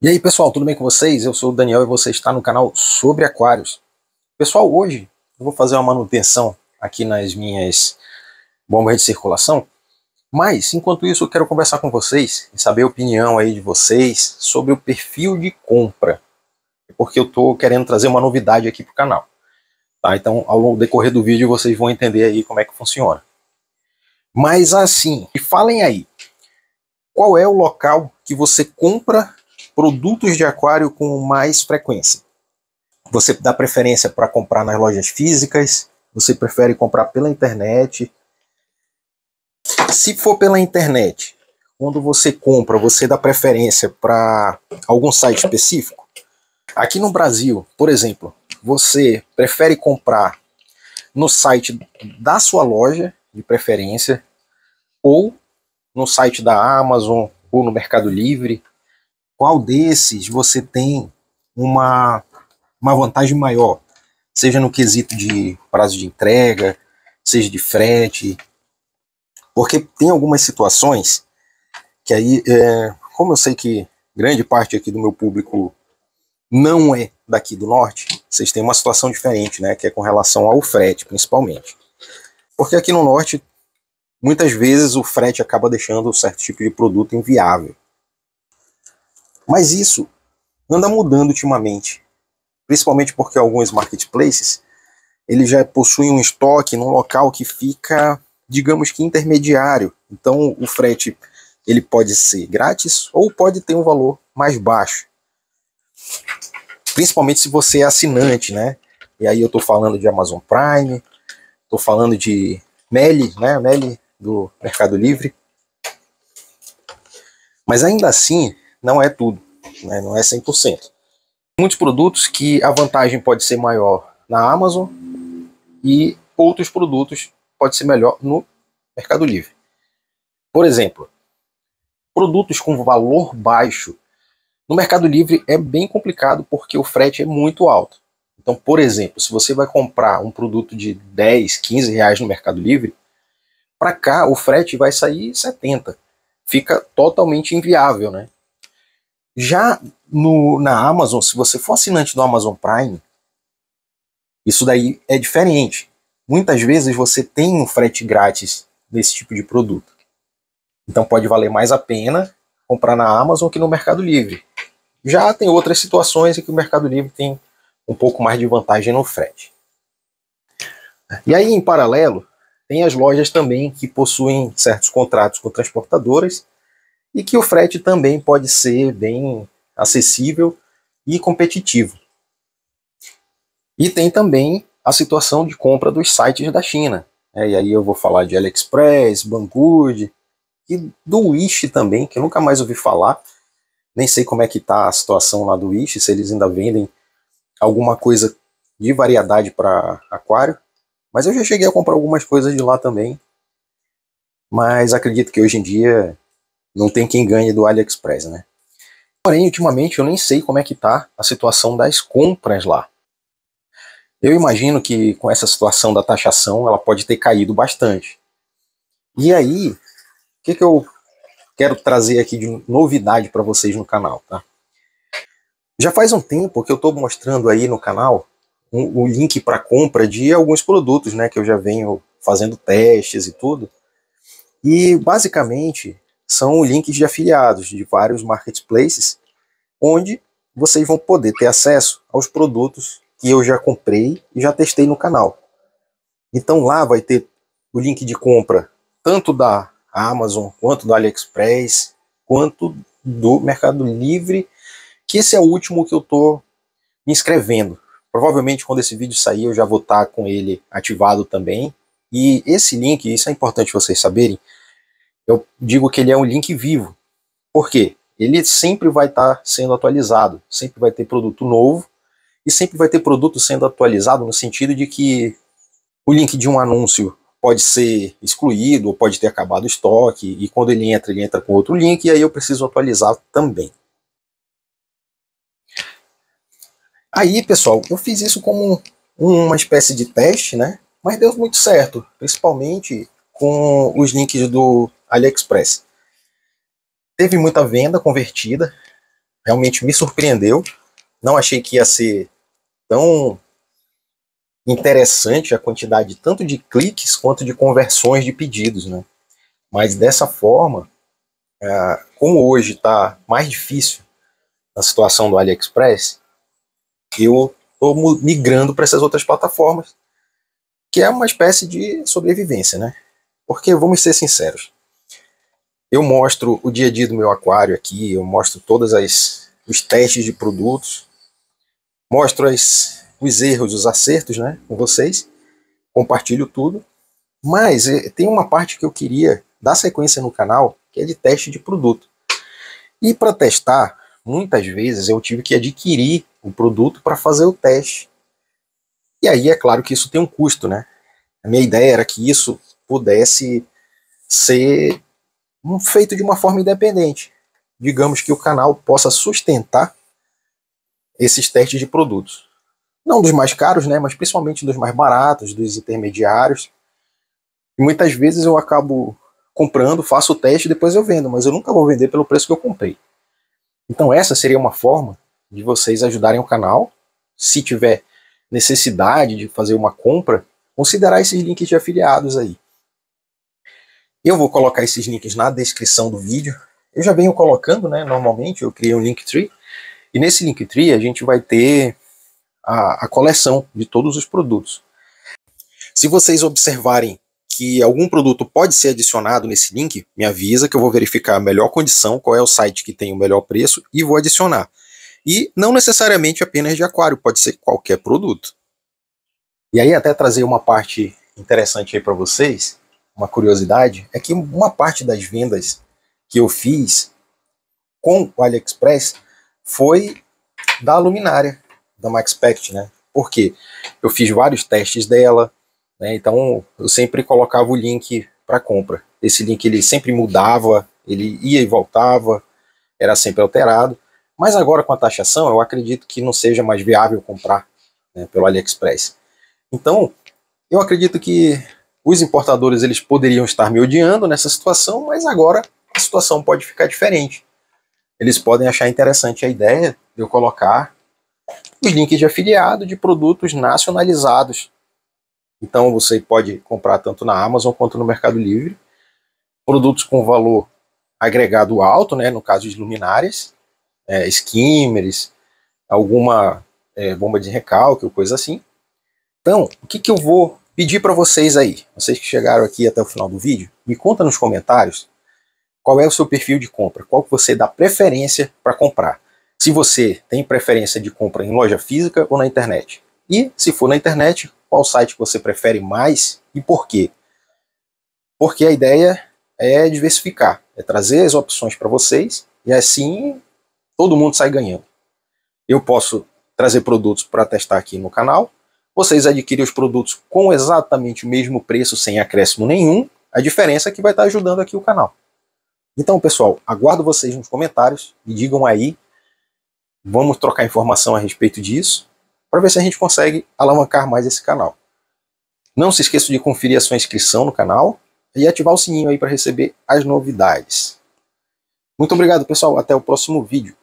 E aí pessoal, tudo bem com vocês? Eu sou o Daniel e você está no canal Sobre Aquários. Pessoal, hoje eu vou fazer uma manutenção aqui nas minhas bombas de circulação, mas enquanto isso eu quero conversar com vocês e saber a opinião aí de vocês sobre o perfil de compra, porque eu estou querendo trazer uma novidade aqui para o canal. Tá? Então ao decorrer do vídeo vocês vão entender aí como é que funciona. Mas assim, e falem aí, qual é o local que você compra produtos de aquário com mais frequência. Você dá preferência para comprar nas lojas físicas, você prefere comprar pela internet. Se for pela internet, quando você compra, você dá preferência para algum site específico? Aqui no Brasil, por exemplo, você prefere comprar no site da sua loja, de preferência, ou no site da Amazon, ou no Mercado Livre, qual desses você tem uma, uma vantagem maior, seja no quesito de prazo de entrega, seja de frete, porque tem algumas situações que aí, é, como eu sei que grande parte aqui do meu público não é daqui do norte, vocês têm uma situação diferente, né, que é com relação ao frete, principalmente. Porque aqui no norte, muitas vezes o frete acaba deixando um certo tipo de produto inviável. Mas isso anda mudando ultimamente, principalmente porque alguns marketplaces ele já possuem um estoque num local que fica, digamos que intermediário. Então o frete ele pode ser grátis ou pode ter um valor mais baixo. Principalmente se você é assinante, né? E aí eu estou falando de Amazon Prime, estou falando de Meli, né? Meli do Mercado Livre. Mas ainda assim, não é tudo, né? não é 100%. Muitos produtos que a vantagem pode ser maior na Amazon e outros produtos pode ser melhor no Mercado Livre. Por exemplo, produtos com valor baixo no Mercado Livre é bem complicado porque o frete é muito alto. Então, por exemplo, se você vai comprar um produto de 10, 15 reais no Mercado Livre, para cá o frete vai sair 70. Fica totalmente inviável, né? Já no, na Amazon, se você for assinante do Amazon Prime, isso daí é diferente. Muitas vezes você tem um frete grátis desse tipo de produto. Então pode valer mais a pena comprar na Amazon que no Mercado Livre. Já tem outras situações em que o Mercado Livre tem um pouco mais de vantagem no frete. E aí, em paralelo, tem as lojas também que possuem certos contratos com transportadoras e que o frete também pode ser bem acessível e competitivo. E tem também a situação de compra dos sites da China. É, e aí eu vou falar de AliExpress, Banggood e do Wish também, que eu nunca mais ouvi falar. Nem sei como é que está a situação lá do Wish, se eles ainda vendem alguma coisa de variedade para aquário. Mas eu já cheguei a comprar algumas coisas de lá também. Mas acredito que hoje em dia não tem quem ganhe do AliExpress, né? Porém, ultimamente eu nem sei como é que tá a situação das compras lá. Eu imagino que com essa situação da taxação ela pode ter caído bastante. E aí, o que, que eu quero trazer aqui de novidade para vocês no canal, tá? Já faz um tempo que eu estou mostrando aí no canal o link para compra de alguns produtos, né, que eu já venho fazendo testes e tudo. E basicamente são links de afiliados de vários marketplaces, onde vocês vão poder ter acesso aos produtos que eu já comprei e já testei no canal. Então lá vai ter o link de compra tanto da Amazon, quanto do AliExpress, quanto do Mercado Livre, que esse é o último que eu estou me inscrevendo. Provavelmente quando esse vídeo sair eu já vou estar tá com ele ativado também. E esse link, isso é importante vocês saberem, eu digo que ele é um link vivo. Por quê? Ele sempre vai estar tá sendo atualizado, sempre vai ter produto novo e sempre vai ter produto sendo atualizado no sentido de que o link de um anúncio pode ser excluído ou pode ter acabado o estoque e quando ele entra, ele entra com outro link e aí eu preciso atualizar também. Aí, pessoal, eu fiz isso como uma espécie de teste, né? Mas deu muito certo, principalmente com os links do AliExpress. Teve muita venda convertida, realmente me surpreendeu. Não achei que ia ser tão interessante a quantidade tanto de cliques quanto de conversões de pedidos, né? Mas dessa forma, é, como hoje está mais difícil a situação do AliExpress, eu estou migrando para essas outras plataformas, que é uma espécie de sobrevivência, né? Porque vamos ser sinceros, eu mostro o dia a dia do meu aquário aqui, eu mostro todas as os testes de produtos, mostro as, os erros, os acertos, né, com vocês, compartilho tudo. Mas eh, tem uma parte que eu queria dar sequência no canal, que é de teste de produto. E para testar, muitas vezes eu tive que adquirir o produto para fazer o teste. E aí é claro que isso tem um custo, né? A minha ideia era que isso pudesse ser feito de uma forma independente. Digamos que o canal possa sustentar esses testes de produtos. Não dos mais caros, né, mas principalmente dos mais baratos, dos intermediários. E muitas vezes eu acabo comprando, faço o teste e depois eu vendo, mas eu nunca vou vender pelo preço que eu comprei. Então essa seria uma forma de vocês ajudarem o canal. Se tiver necessidade de fazer uma compra, considerar esses links de afiliados aí. Eu vou colocar esses links na descrição do vídeo. Eu já venho colocando, né? Normalmente eu criei um Linktree. E nesse Linktree a gente vai ter a, a coleção de todos os produtos. Se vocês observarem que algum produto pode ser adicionado nesse link, me avisa que eu vou verificar a melhor condição, qual é o site que tem o melhor preço e vou adicionar. E não necessariamente apenas de aquário, pode ser qualquer produto. E aí até trazer uma parte interessante aí para vocês, uma curiosidade, é que uma parte das vendas que eu fiz com o AliExpress foi da luminária, da Maxpect, né? Porque eu fiz vários testes dela, né? Então eu sempre colocava o link para compra. Esse link ele sempre mudava, ele ia e voltava, era sempre alterado. Mas agora com a taxação, eu acredito que não seja mais viável comprar né, pelo AliExpress. Então, eu acredito que os importadores eles poderiam estar me odiando nessa situação, mas agora a situação pode ficar diferente. Eles podem achar interessante a ideia de eu colocar os links de afiliado de produtos nacionalizados. Então você pode comprar tanto na Amazon quanto no Mercado Livre produtos com valor agregado alto, né, no caso de luminárias, é, skimmers, alguma é, bomba de recalque ou coisa assim. Então, o que, que eu vou pedir para vocês aí, vocês que chegaram aqui até o final do vídeo, me conta nos comentários qual é o seu perfil de compra, qual que você dá preferência para comprar. Se você tem preferência de compra em loja física ou na internet. E, se for na internet, qual site você prefere mais e por quê. Porque a ideia é diversificar, é trazer as opções para vocês e assim todo mundo sai ganhando. Eu posso trazer produtos para testar aqui no canal, vocês adquirem os produtos com exatamente o mesmo preço, sem acréscimo nenhum, a diferença é que vai estar ajudando aqui o canal. Então, pessoal, aguardo vocês nos comentários e digam aí, vamos trocar informação a respeito disso, para ver se a gente consegue alavancar mais esse canal. Não se esqueça de conferir a sua inscrição no canal e ativar o sininho aí para receber as novidades. Muito obrigado, pessoal. Até o próximo vídeo.